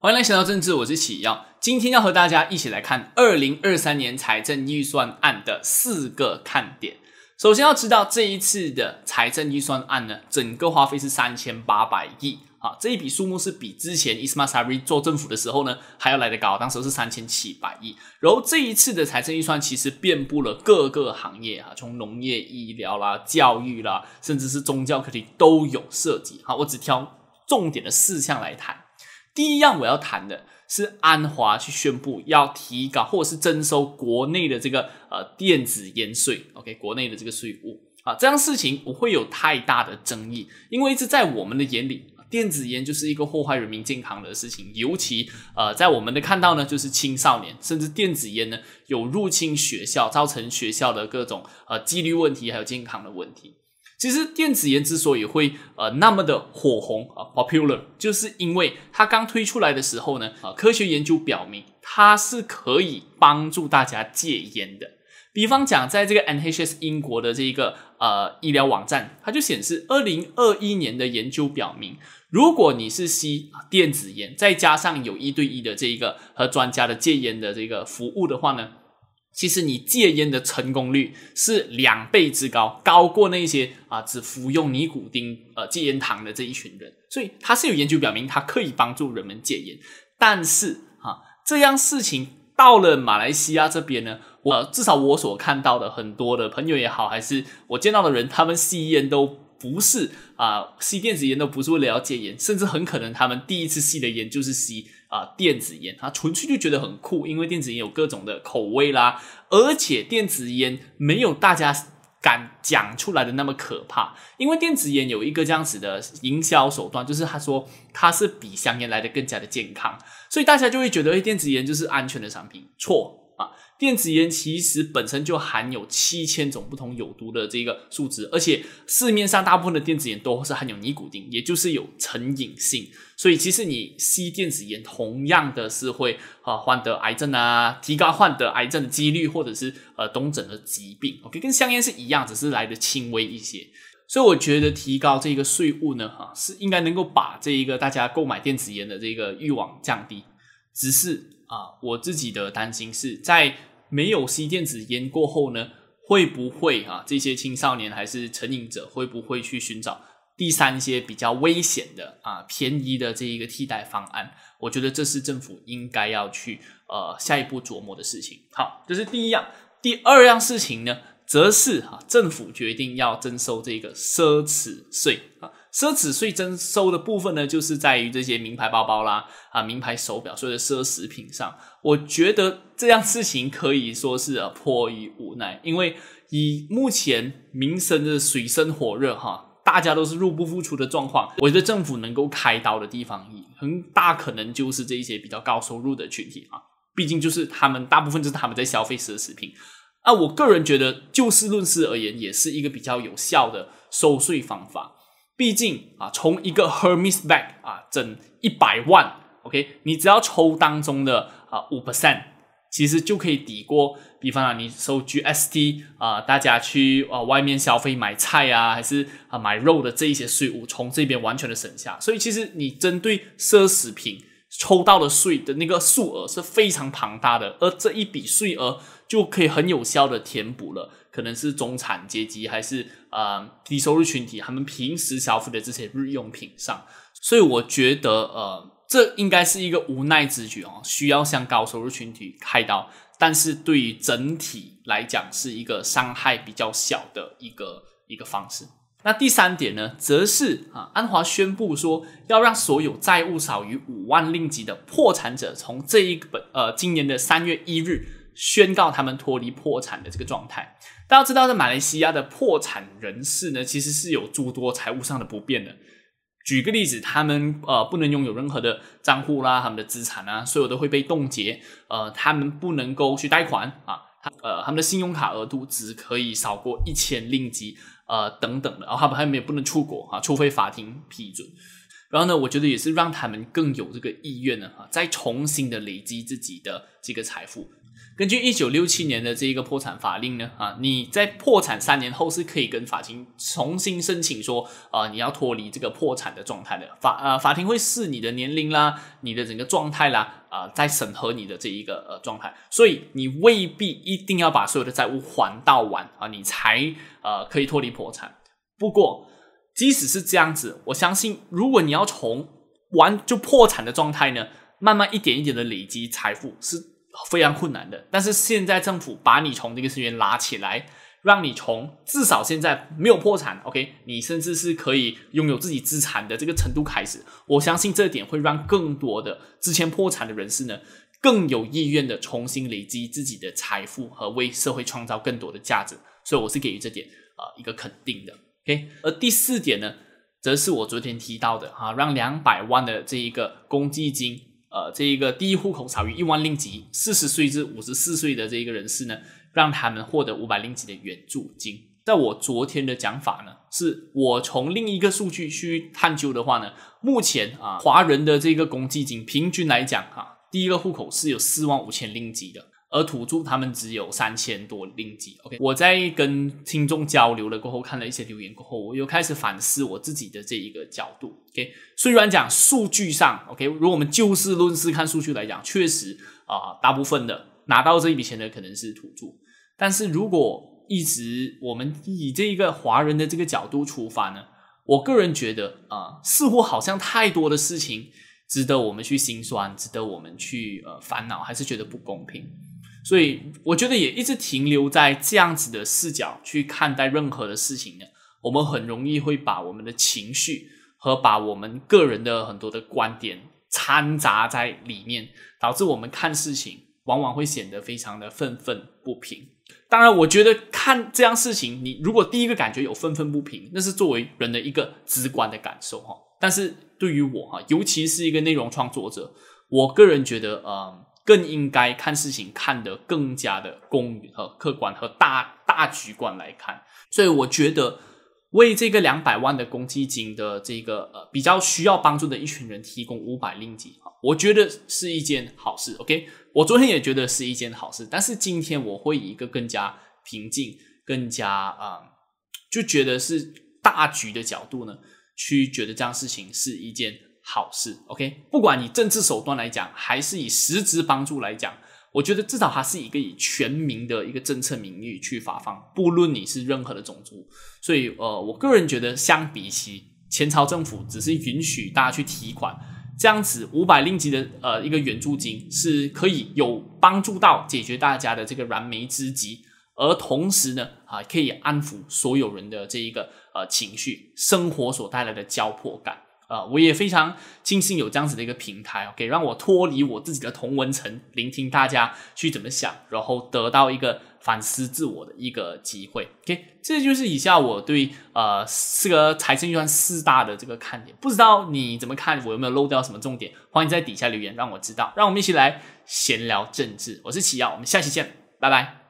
欢迎来《小到政治》，我是启耀。今天要和大家一起来看二零二三年财政预算案的四个看点。首先要知道，这一次的财政预算案呢，整个花费是三千八百亿啊，这一笔数目是比之前 Isma s a r i 做政府的时候呢还要来得高，当时是三千七百亿。然后这一次的财政预算其实遍布了各个行业啊，从农业、医疗啦、教育啦，甚至是宗教课题都有涉及。好，我只挑重点的四项来谈。第一样我要谈的是安华去宣布要提高或者是征收国内的这个呃电子烟税，OK，国内的这个税务啊，这样事情不会有太大的争议，因为一直在我们的眼里，电子烟就是一个破坏人民健康的事情，尤其呃在我们的看到呢，就是青少年，甚至电子烟呢有入侵学校，造成学校的各种呃纪律问题，还有健康的问题。其实电子烟之所以会呃那么的火红啊，popular，就是因为它刚推出来的时候呢，啊，科学研究表明它是可以帮助大家戒烟的。比方讲，在这个 NHS 英国的这个呃医疗网站，它就显示，二零二一年的研究表明，如果你是吸电子烟，再加上有一对一的这一个和专家的戒烟的这个服务的话呢。其实你戒烟的成功率是两倍之高，高过那些啊只服用尼古丁呃戒烟糖的这一群人。所以他是有研究表明，他可以帮助人们戒烟。但是啊，这样事情到了马来西亚这边呢，我至少我所看到的很多的朋友也好，还是我见到的人，他们吸烟都。不是啊，吸电子烟都不是为了要戒烟，甚至很可能他们第一次吸的烟就是吸啊电子烟，他纯粹就觉得很酷，因为电子烟有各种的口味啦，而且电子烟没有大家敢讲出来的那么可怕，因为电子烟有一个这样子的营销手段，就是他说它是比香烟来的更加的健康，所以大家就会觉得电子烟就是安全的产品，错。电子烟其实本身就含有七千种不同有毒的这个数值，而且市面上大部分的电子烟都是含有尼古丁，也就是有成瘾性。所以其实你吸电子烟，同样的是会啊患得癌症啊，提高患得癌症的几率，或者是呃，冬疹的疾病。OK，跟香烟是一样，只是来的轻微一些。所以我觉得提高这个税务呢，哈，是应该能够把这一个大家购买电子烟的这个欲望降低。只是啊，我自己的担心是在。没有吸电子烟过后呢，会不会啊这些青少年还是成瘾者会不会去寻找第三些比较危险的啊便宜的这一个替代方案？我觉得这是政府应该要去呃下一步琢磨的事情。好，这是第一样，第二样事情呢，则是啊政府决定要征收这个奢侈税啊，奢侈税征收的部分呢，就是在于这些名牌包包啦啊，名牌手表，所有的奢侈品上。我觉得。这样事情可以说是迫于无奈，因为以目前民生的水深火热，哈，大家都是入不敷出的状况。我觉得政府能够开刀的地方，很大可能就是这些比较高收入的群体啊，毕竟就是他们大部分就是他们在消费奢侈品。啊，我个人觉得就事论事而言，也是一个比较有效的收税方法。毕竟啊，从一个 Hermes bag 啊，整一百万，OK，你只要抽当中的啊五 percent。其实就可以抵过，比方啊，你收 GST 啊，大家去啊外面消费买菜啊，还是啊买肉的这一些税务，从这边完全的省下。所以其实你针对奢侈品抽到的税的那个数额是非常庞大的，而这一笔税额就可以很有效的填补了，可能是中产阶级还是啊低收入群体，他们平时消费的这些日用品上。所以我觉得呃。这应该是一个无奈之举哦，需要向高收入群体开刀，但是对于整体来讲是一个伤害比较小的一个一个方式。那第三点呢，则是啊，安华宣布说要让所有债务少于五万令吉的破产者，从这一本呃今年的三月一日宣告他们脱离破产的这个状态。大家知道，在马来西亚的破产人士呢，其实是有诸多财务上的不便的。举个例子，他们呃不能拥有任何的账户啦，他们的资产啊，所有都会被冻结。呃，他们不能够去贷款啊，他呃他们的信用卡额度只可以少过一千令吉，呃等等的。然后他们他们也不能出国啊，除非法庭批准。然后呢，我觉得也是让他们更有这个意愿呢，啊，再重新的累积自己的这个财富。根据一九六七年的这一个破产法令呢，啊，你在破产三年后是可以跟法庭重新申请说，啊，你要脱离这个破产的状态的。法呃，法庭会视你的年龄啦、你的整个状态啦，啊，在审核你的这一个呃状态。所以你未必一定要把所有的债务还到完啊，你才呃可以脱离破产。不过即使是这样子，我相信如果你要从完就破产的状态呢，慢慢一点一点的累积财富是。非常困难的，但是现在政府把你从这个深渊拉起来，让你从至少现在没有破产，OK，你甚至是可以拥有自己资产的这个程度开始，我相信这点会让更多的之前破产的人士呢更有意愿的重新累积自己的财富和为社会创造更多的价值，所以我是给予这点啊一个肯定的，OK。而第四点呢，则是我昨天提到的哈，让两百万的这一个公积金。呃，这一个第一户口少于一万令吉，四十岁至五十四岁的这一个人士呢，让他们获得五百令吉的援助金。在我昨天的讲法呢，是我从另一个数据去探究的话呢，目前啊，华人的这个公积金平均来讲啊，第一个户口是有四万五千令吉的。而土著他们只有三千多令吉。o k 我在跟听众交流了过后，看了一些留言过后，我又开始反思我自己的这一个角度，OK，虽然讲数据上，OK，如果我们就事论事看数据来讲，确实啊，大部分的拿到这一笔钱的可能是土著，但是如果一直我们以这一个华人的这个角度出发呢，我个人觉得啊，似乎好像太多的事情值得我们去心酸，值得我们去呃烦恼，还是觉得不公平。所以，我觉得也一直停留在这样子的视角去看待任何的事情，呢，我们很容易会把我们的情绪和把我们个人的很多的观点掺杂在里面，导致我们看事情往往会显得非常的愤愤不平。当然，我觉得看这样事情，你如果第一个感觉有愤愤不平，那是作为人的一个直观的感受哈。但是，对于我哈，尤其是一个内容创作者，我个人觉得，嗯。更应该看事情看得更加的公允和客观和大大局观来看，所以我觉得为这个两百万的公积金的这个呃比较需要帮助的一群人提供五百令吉我觉得是一件好事。OK，我昨天也觉得是一件好事，但是今天我会以一个更加平静、更加啊就觉得是大局的角度呢，去觉得这样事情是一件。好事，OK，不管你政治手段来讲，还是以实质帮助来讲，我觉得至少它是一个以全民的一个政策名义去发放，不论你是任何的种族。所以，呃，我个人觉得，相比起前朝政府只是允许大家去提款，这样子五百令吉的呃一个援助金是可以有帮助到解决大家的这个燃眉之急，而同时呢，啊，可以安抚所有人的这一个呃情绪，生活所带来的焦迫感。啊，我也非常庆幸有这样子的一个平台，以让我脱离我自己的同文层，聆听大家去怎么想，然后得到一个反思自我的一个机会。OK，这就是以下我对呃四个财政预算四大的这个看点，不知道你怎么看，我有没有漏掉什么重点？欢迎在底下留言，让我知道。让我们一起来闲聊政治，我是齐耀，我们下期见，拜拜。